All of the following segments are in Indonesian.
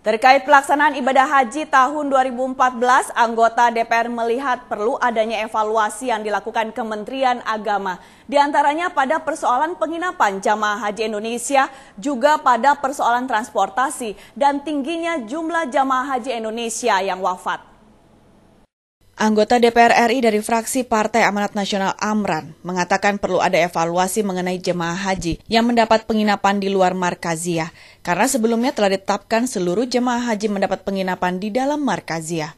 Terkait pelaksanaan ibadah haji tahun 2014, anggota DPR melihat perlu adanya evaluasi yang dilakukan Kementerian Agama, di antaranya pada persoalan penginapan jamaah haji Indonesia, juga pada persoalan transportasi dan tingginya jumlah jamaah haji Indonesia yang wafat. Anggota DPR RI dari fraksi Partai Amanat Nasional Amran mengatakan perlu ada evaluasi mengenai jemaah haji yang mendapat penginapan di luar markazia karena sebelumnya telah ditetapkan seluruh jemaah haji mendapat penginapan di dalam markazia.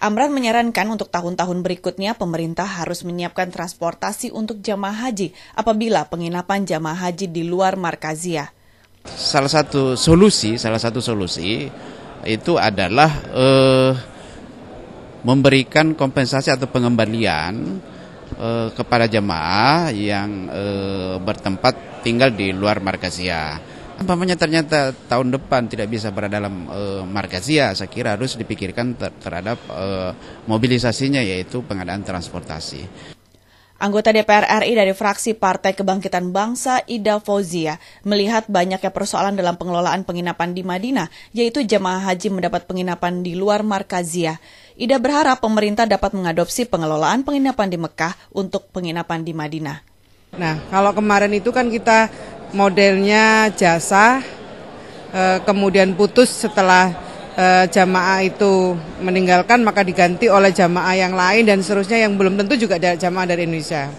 Amran menyarankan untuk tahun-tahun berikutnya pemerintah harus menyiapkan transportasi untuk jemaah haji apabila penginapan jemaah haji di luar markazia. Salah satu solusi, salah satu solusi itu adalah eh, memberikan kompensasi atau pengembalian eh, kepada jemaah yang eh, bertempat tinggal di luar Markasia. Umpamanya ternyata tahun depan tidak bisa berada dalam e, eh, Markasia, saya kira harus dipikirkan ter terhadap e, mobilisasinya yaitu pengadaan transportasi. Anggota DPR RI dari fraksi Partai Kebangkitan Bangsa Ida Fauzia melihat banyaknya persoalan dalam pengelolaan penginapan di Madinah, yaitu jemaah haji mendapat penginapan di luar markazia. Ida berharap pemerintah dapat mengadopsi pengelolaan penginapan di Mekah untuk penginapan di Madinah. Nah, kalau kemarin itu kan kita modelnya jasa, eh, kemudian putus setelah Eh, jamaah itu meninggalkan maka diganti oleh jamaah yang lain dan seterusnya yang belum tentu juga ada jamaah dari Indonesia.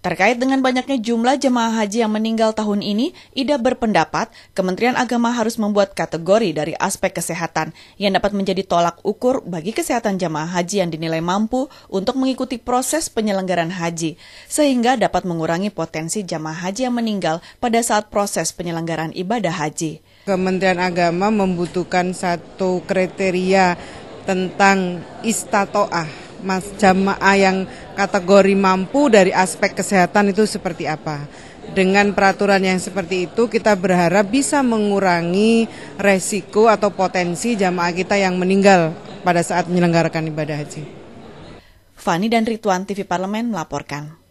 Terkait dengan banyaknya jumlah jemaah haji yang meninggal tahun ini, Ida berpendapat Kementerian Agama harus membuat kategori dari aspek kesehatan yang dapat menjadi tolak ukur bagi kesehatan jemaah haji yang dinilai mampu untuk mengikuti proses penyelenggaran haji, sehingga dapat mengurangi potensi jemaah haji yang meninggal pada saat proses penyelenggaran ibadah haji. Kementerian Agama membutuhkan satu kriteria tentang istatoah mas jamaah yang kategori mampu dari aspek kesehatan itu seperti apa. Dengan peraturan yang seperti itu kita berharap bisa mengurangi resiko atau potensi jamaah kita yang meninggal pada saat menyelenggarakan ibadah haji. Fani dan Rituan TV Parlemen melaporkan.